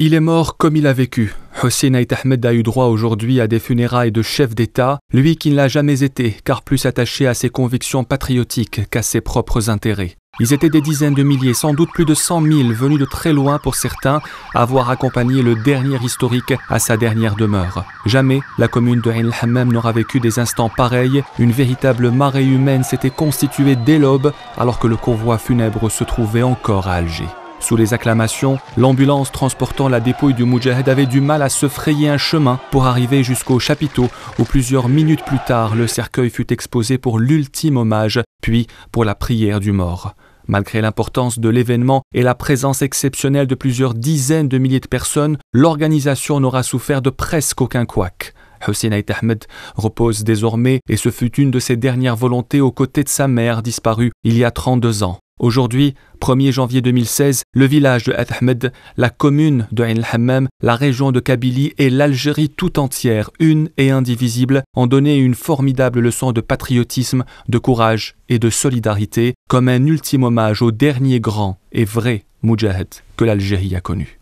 Il est mort comme il a vécu. Hossein Ait Ahmed a eu droit aujourd'hui à des funérailles de chef d'État, lui qui ne l'a jamais été, car plus attaché à ses convictions patriotiques qu'à ses propres intérêts. Ils étaient des dizaines de milliers, sans doute plus de cent mille, venus de très loin pour certains, avoir accompagné le dernier historique à sa dernière demeure. Jamais la commune de Ain hammam n'aura vécu des instants pareils. Une véritable marée humaine s'était constituée dès l'aube, alors que le convoi funèbre se trouvait encore à Alger. Sous les acclamations, l'ambulance transportant la dépouille du Mujahed avait du mal à se frayer un chemin pour arriver jusqu'au chapiteau où plusieurs minutes plus tard le cercueil fut exposé pour l'ultime hommage, puis pour la prière du mort. Malgré l'importance de l'événement et la présence exceptionnelle de plusieurs dizaines de milliers de personnes, l'organisation n'aura souffert de presque aucun couac. Hussein Ait Ahmed repose désormais et ce fut une de ses dernières volontés aux côtés de sa mère disparue il y a 32 ans. Aujourd'hui, 1er janvier 2016, le village de Ahmed, la commune de Ain hammam la région de Kabylie et l'Algérie tout entière, une et indivisible, ont donné une formidable leçon de patriotisme, de courage et de solidarité, comme un ultime hommage au dernier grand et vrai Mujahid que l'Algérie a connu.